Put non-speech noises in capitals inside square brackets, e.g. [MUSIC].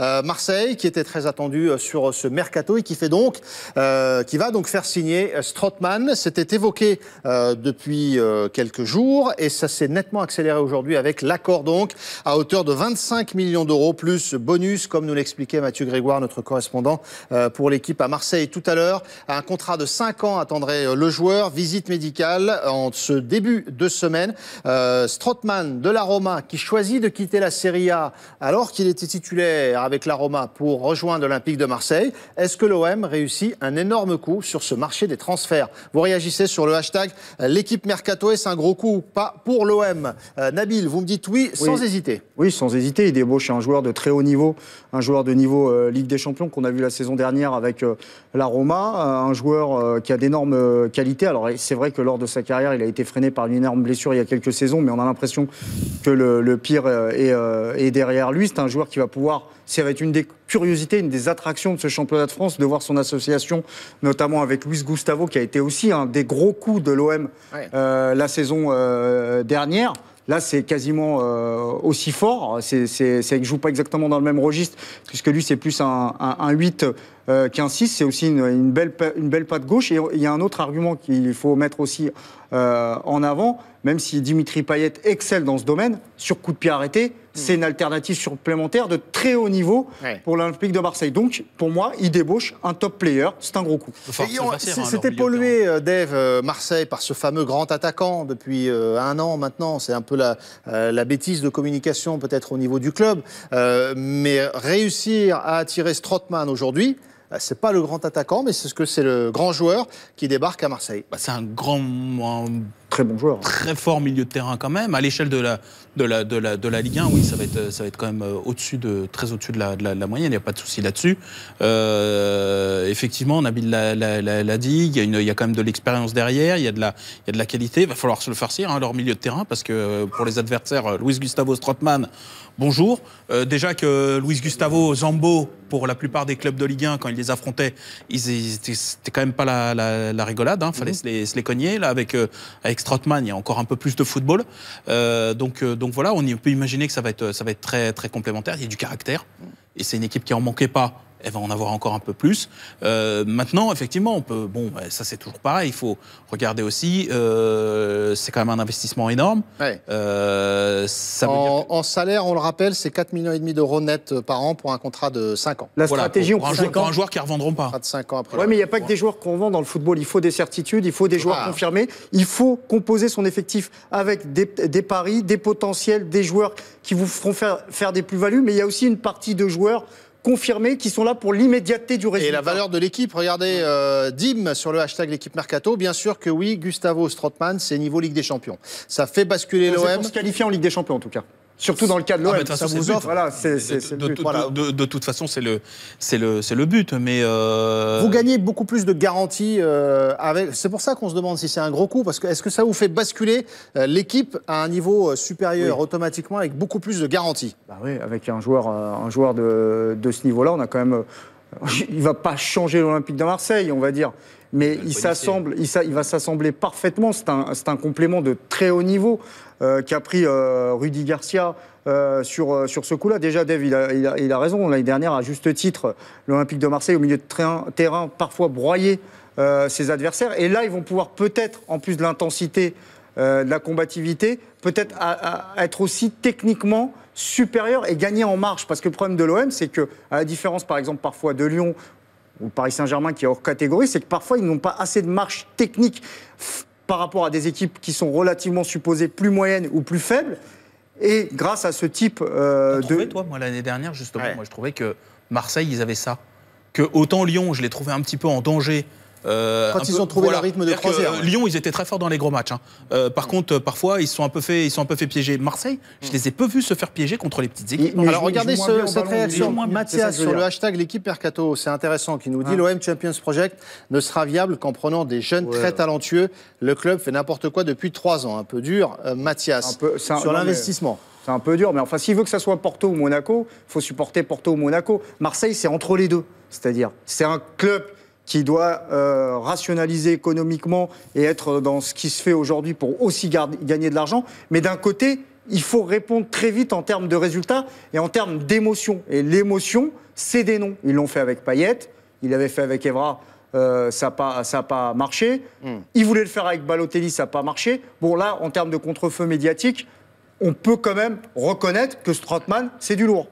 Euh, Marseille, qui était très attendu euh, sur euh, ce mercato et qui fait donc, qui va donc faire signer Strottmann. C'était évoqué depuis quelques jours et ça s'est nettement accéléré aujourd'hui avec l'accord donc à hauteur de 25 millions d'euros plus bonus, comme nous l'expliquait Mathieu Grégoire, notre correspondant pour l'équipe à Marseille tout à l'heure. Un contrat de 5 ans attendrait le joueur, visite médicale en ce début de semaine. Strottmann de la Roma qui choisit de quitter la Serie A alors qu'il était titulaire avec la Roma pour rejoindre l'Olympique de Marseille. Est-ce que l'OM réussit un énorme coup sur ce marché des transferts Vous réagissez sur le hashtag euh, l'équipe Mercato, est un gros coup Pas pour l'OM. Euh, Nabil, vous me dites oui, sans hésiter. Oui, sans hésiter. Il débauche un joueur de très haut niveau, un joueur de niveau euh, Ligue des Champions qu'on a vu la saison dernière avec l'AROMA, la Roma, un joueur qui a d'énormes qualités. Alors c'est vrai que lors de sa carrière, il a été freiné par une énorme blessure il y a quelques saisons, mais on a l'impression que le, pire est derrière lui. C'est un joueur qui va pouvoir ça va être une des curiosités, une des attractions de ce championnat de France, de voir son association, notamment avec Luis Gustavo, qui a été aussi un des gros coups de l'OM euh, la saison euh, dernière. Là, c'est quasiment euh, aussi fort. C'est ne joue pas exactement dans le même registre, puisque lui, c'est plus un, 8 qu'un 6. C'est aussi une, belle, une belle patte gauche. Et il y a un autre argument qu'il faut mettre aussi en avant même si Dimitri Payet excelle dans ce domaine, sur coup de pied arrêté, hmm. c'est une alternative supplémentaire de très haut niveau pour l'Olympique de Marseille. Donc, pour moi, il débauche un top player. C'est un gros coup. Hein, c'était pollué, euh, Dave, euh, Marseille, par ce fameux grand attaquant depuis euh, un an maintenant. C'est un peu la, bêtise de communication, peut-être, au niveau du club. mais réussir à attirer Strotman aujourd'hui, bah, c'est pas le grand attaquant, mais c'est ce que c'est le grand joueur qui débarque à Marseille. Bah, c'est un grand, très bon joueur, hein. très fort milieu de terrain quand même. À l'échelle de la, de la, de la, de la Ligue 1, oui, ça va être, ça va être quand même euh, au-dessus de, très au-dessus de la, moyenne. Il n'y a pas de souci là-dessus. Euh, effectivement, Nabil l'a, la, la, dit. Il y, a quand même de l'expérience derrière. Il y a de la, il y a de la qualité. Il va falloir se le farcir hein, leur milieu de terrain parce que euh, pour les adversaires, Luis Gustavo Strottmann bonjour. déjà que Luis Gustavo Zambo, pour la plupart des clubs de Ligue 1, quand il les affrontaient, c'était quand même pas la, rigolade. Hein. Fallait mhm. se, les, cogner. Là, avec euh, avec Strootman, il y a encore un peu plus de football. Euh, donc euh, donc voilà, on peut imaginer que ça va être ça va être très très complémentaire. Il y a du caractère mhm. et c'est une équipe qui en manquait pas elle va en avoir encore un peu plus. Euh, maintenant, effectivement, on peut, bon, ça c'est toujours pareil, il faut regarder aussi, euh, c'est quand même un investissement énorme. Euh, ça en, salaire, on le rappelle, c'est 4 millions et demi d'euros net euh, par an pour un contrat de 5 ans. La stratégie, un joueur, pour, un joueur, qui ne revendront pas. De 5 ans après. Oui, mais il n'y a pas que des joueurs qu'on vend dans le football, il faut des certitudes, il faut des joueurs ah. confirmés, il faut composer son effectif avec des, paris, des potentiels, des joueurs qui vous feront faire, faire des plus-values, mais il y a aussi une partie de joueurs confirmés qui sont là pour l'immédiateté du résultat. Et la valeur de l'équipe, regardez, euh, Dim sur le hashtag l'équipe Mercato, bien sûr que oui, Gustavo Strottmann, c'est niveau Ligue des Champions. Ça fait basculer l'OM. se qualifier en Ligue des Champions en tout cas. Surtout dans le cas de ah, bah, l'OM, ça vous offre. Voilà, c'est, de, de, toute façon, c'est le, c'est le, le, but. Mais euh, Vous gagnez beaucoup plus de garanties. Euh, avec... C'est pour ça qu'on se demande si c'est un gros coup. Parce que est-ce que ça vous fait basculer euh, l'équipe à un niveau supérieur automatiquement avec beaucoup plus de garanties bah Oui, avec un joueur, un joueur de, de ce niveau-là, on a quand même [LAUGHS] il ne va pas changer l'Olympique de Marseille, on va dire. Mais il, s'assemble, il, va s'assembler parfaitement. C'est un, complément de très haut niveau euh, qu'a pris euh, Rudy Garcia euh, sur, ce coup-là. Déjà, Dave, il a, raison. L'année dernière, à juste titre, l'Olympique de Marseille, au milieu de terrain, parfois broyé ses adversaires. Et là, ils vont pouvoir peut-être, en plus de l'intensité de euh, la combativité, peut-être à, être aussi techniquement supérieure et gagner en marche. Parce que le problème de l'OM, c'est que, à la différence par exemple parfois de Lyon ou Paris Saint-Germain qui est hors catégorie, c'est que parfois ils n'ont pas assez de marche technique par rapport à des équipes qui sont relativement supposées plus moyennes ou plus faibles. Et grâce à ce type euh, de. toi, moi, l'année dernière, justement, moi, je trouvais que Marseille, ils avaient ça. Que autant Lyon, je les trouvais un petit peu en danger euh, Quand ils ont trouvé le rythme de croisière. Euh, Lyon, ils étaient très forts dans les gros matchs. Hein. Euh, par contre, parfois, ils sont un peu fait, ils sont un peu fait piéger. Marseille, je mm. les ai peu vus se faire piéger contre les petites équipes. Alors regardez ce, cette réaction, Mathias, sur le hashtag l'équipe Percato, c'est intéressant, qui nous dit ah. l'OM Champions Project ne sera viable qu'en prenant des jeunes très talentueux. Le club fait n'importe quoi depuis trois ans. Un peu dur, Mathias, sur l'investissement. C'est un peu dur, mais enfin, s'il veut que ça soit Porto ou Monaco, faut supporter Porto ou Monaco. Marseille, c'est entre les deux. C'est-à-dire, c'est un club qui doit euh, rationaliser économiquement et être dans ce qui se fait aujourd'hui pour aussi gagner de l'argent. Mais d'un côté, il faut répondre très vite en termes de résultats et en termes d'émotion. Et l'émotion, c'est des noms. Ils l'ont fait avec Payet, il l'avaient fait avec Evra. Euh, ça n'a pas, pas, marché. Hmm. Il voulait le faire avec Balotelli, ça n'a pas marché. Bon, là, en termes de contrefeu médiatique, on peut quand même reconnaître que Strootman, c'est du lourd.